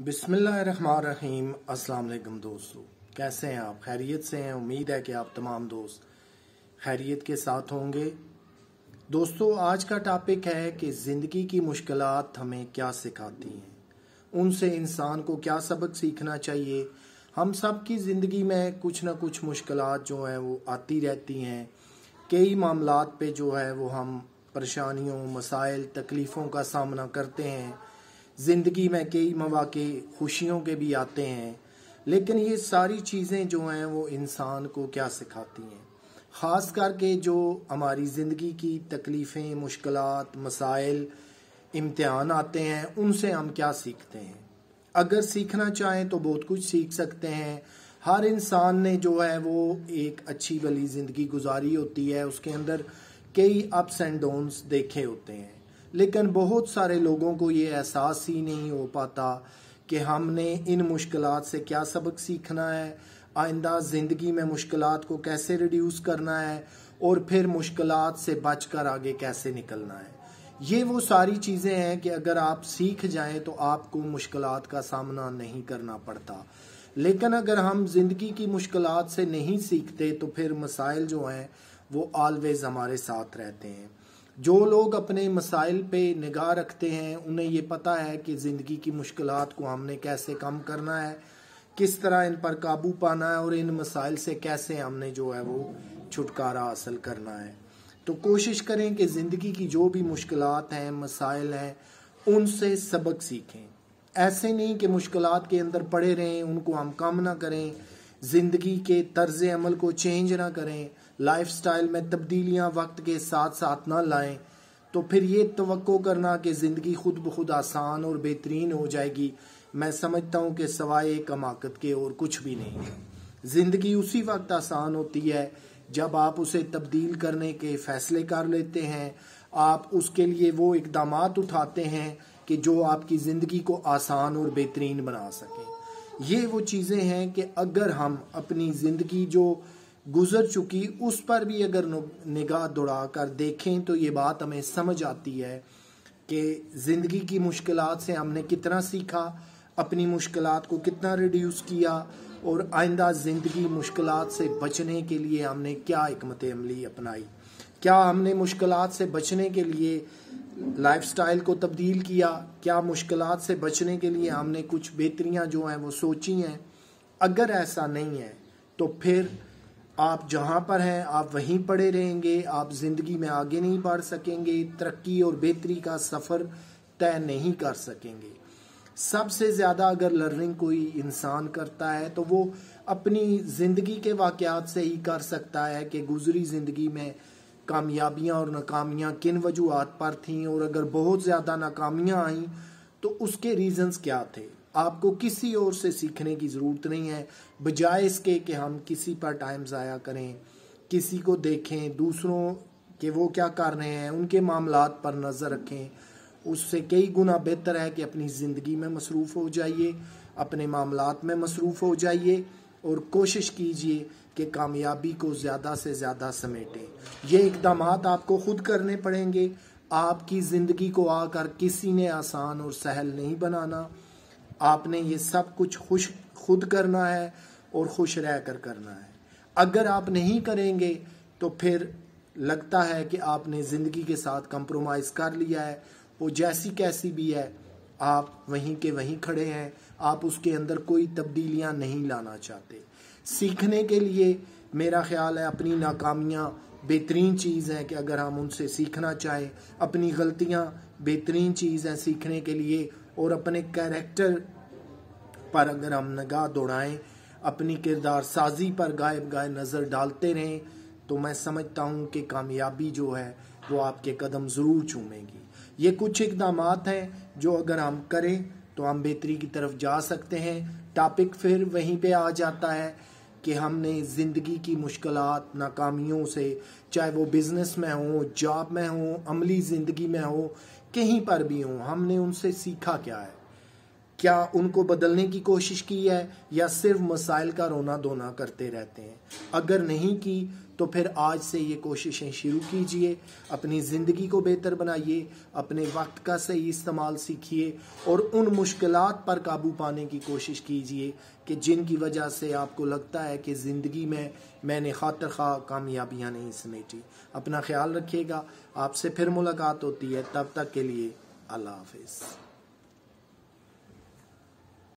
बिसमीम अल्लाम दोस्तों कैसे हैं आप खैरियत से हैं उम्मीद है कि आप तमाम दोस्त खैरियत के साथ होंगे दोस्तों आज का टॉपिक है कि ज़िंदगी की मुश्किल हमें क्या सिखाती हैं उनसे इंसान को क्या सबक सीखना चाहिए हम सब की ज़िंदगी में कुछ ना कुछ मुश्किल जो हैं वो आती रहती हैं कई मामला पे जो है वो हम परेशानियों मसाइल तकलीफ़ों का सामना करते हैं ज़िंदगी में कई मौाक़े खुशियों के भी आते हैं लेकिन ये सारी चीज़ें जो हैं वो इंसान को क्या सिखाती हैं ख़ास करके जो हमारी ज़िंदगी की तकलीफ़ें मुश्किल मसाइल इम्तहान आते हैं उनसे हम क्या सीखते हैं अगर सीखना चाहें तो बहुत कुछ सीख सकते हैं हर इंसान ने जो है वो एक अच्छी भली ज़िंदगी गुजारी होती है उसके अंदर कई अप्स एंड डाउन्स देखे होते हैं लेकिन बहुत सारे लोगों को ये एहसास ही नहीं हो पाता कि हमने इन मुश्किल से क्या सबक सीखना है आइंदा ज़िंदगी में मुश्किल को कैसे रिड्यूस करना है और फिर मुश्किल से बचकर आगे कैसे निकलना है ये वो सारी चीज़ें हैं कि अगर आप सीख जाएं तो आपको मुश्किल का सामना नहीं करना पड़ता लेकिन अगर हम ज़िंदगी की मुश्किल से नहीं सीखते तो फिर मसाइल जो हैं वो ऑलवेज़ हमारे साथ रहते हैं जो लोग अपने मसाइल पे निगाह रखते हैं उन्हें ये पता है कि ज़िंदगी की मुश्किल को हमने कैसे कम करना है किस तरह इन पर काबू पाना है और इन मसाइल से कैसे हमने जो है वो छुटकारा हासिल करना है तो कोशिश करें कि ज़िंदगी की जो भी मुश्किल हैं मसाइल हैं उनसे सबक सीखें ऐसे नहीं कि मुश्किल के अंदर पड़े रहें उनको हम कम ना करें ज़िंदगी के तर्ज अमल को चेंज ना करें लाइफ स्टाइल में तब्दीलियां वक्त के साथ साथ ना लाएं तो फिर ये तो करना कि ज़िंदगी खुद ब खुद आसान और बेहतरीन हो जाएगी मैं समझता हूँ कि सवाए एक अमाकत के और कुछ भी नहीं है ज़िंदगी उसी वक्त आसान होती है जब आप उसे तब्दील करने के फैसले कर लेते हैं आप उसके लिए वो इकदाम उठाते हैं कि जो आपकी ज़िंदगी को आसान और बेहतरीन बना सकें ये वो चीज़ें हैं कि अगर हम अपनी ज़िंदगी जो गुजर चुकी उस पर भी अगर निगाह दौड़ा कर देखें तो ये बात हमें समझ आती है कि ज़िंदगी की मुश्किल से हमने कितना सीखा अपनी मुश्किल को कितना रिड्यूस किया और आइंदा ज़िंदगी मुश्किल से बचने के लिए हमने क्या हमत अमली अपनाई क्या हमने मुश्किल से बचने के लिए लाइफस्टाइल को तब्दील किया क्या मुश्किल से बचने के लिए हमने कुछ बेहतरियाँ जो हैं वो सोची हैं अगर ऐसा नहीं है तो फिर आप जहाँ पर हैं आप वहीं पड़े रहेंगे आप ज़िंदगी में आगे नहीं बढ़ सकेंगे तरक्की और बेहतरी का सफ़र तय नहीं कर सकेंगे सबसे ज़्यादा अगर लर्निंग कोई इंसान करता है तो वो अपनी ज़िंदगी के वाक़ात से ही कर सकता है कि गुजरी ज़िंदगी में कामयाबियाँ और नाकामियाँ किन वजूहत पर थीं और अगर बहुत ज़्यादा नाकामियाँ आईं तो उसके रीज़न्स क्या थे आपको किसी और से सीखने की ज़रूरत नहीं है बजाय इसके कि हम किसी पर टाइम ज़ाया करें किसी को देखें दूसरों के वो क्या कर रहे हैं उनके मामला पर नज़र रखें उससे कई गुना बेहतर है कि अपनी ज़िंदगी में मसरूफ़ हो जाइए अपने मामला में मसरूफ़ हो जाइए और कोशिश कीजिए कि कामयाबी को ज़्यादा से ज़्यादा समेटें ये इकदाम आपको खुद करने पड़ेंगे आपकी ज़िंदगी को आकर किसी ने आसान और सहल नहीं बनाना आपने ये सब कुछ खुश खुद करना है और खुश रह कर करना है अगर आप नहीं करेंगे तो फिर लगता है कि आपने ज़िंदगी के साथ कंप्रोमाइज़ कर लिया है वो जैसी कैसी भी है आप वहीं के वहीं खड़े हैं आप उसके अंदर कोई तब्दीलियां नहीं लाना चाहते सीखने के लिए मेरा ख्याल है अपनी नाकामियाँ बेहतरीन चीज़ है कि अगर हम उनसे सीखना चाहें अपनी गलतियाँ बेहतरीन चीज़ हैं सीखने के लिए और अपने कैरेक्टर पर अगर हम नगाह दौड़ाएं अपनी किरदार साजी पर गायब गाय नज़र डालते रहें तो मैं समझता हूँ कि कामयाबी जो है वो आपके कदम ज़रूर चूमेंगी ये कुछ इकदाम हैं जो अगर हम करें तो हम बेहतरी की तरफ जा सकते हैं टॉपिक फिर वहीं पे आ जाता है कि हमने ज़िंदगी की मुश्किल नाकामियों से चाहे वो बिज़नेस में हो जॉब में हो अमली ज़िंदगी में हो कहीं पर भी हो हमने उनसे सीखा क्या है क्या उनको बदलने की कोशिश की है या सिर्फ मसाइल का रोना धोना करते रहते हैं अगर नहीं की तो फिर आज से ये कोशिशें शुरू कीजिए अपनी ज़िंदगी को बेहतर बनाइए अपने वक्त का सही इस्तेमाल सीखिए और उन मुश्किल पर काबू पाने की कोशिश कीजिए कि जिनकी वजह से आपको लगता है कि ज़िंदगी में मैंने खातर खा कामयाबियाँ नहीं समेटी अपना ख्याल रखिएगा आपसे फिर मुलाकात होती है तब तक के लिए अल्लाह हाफिज़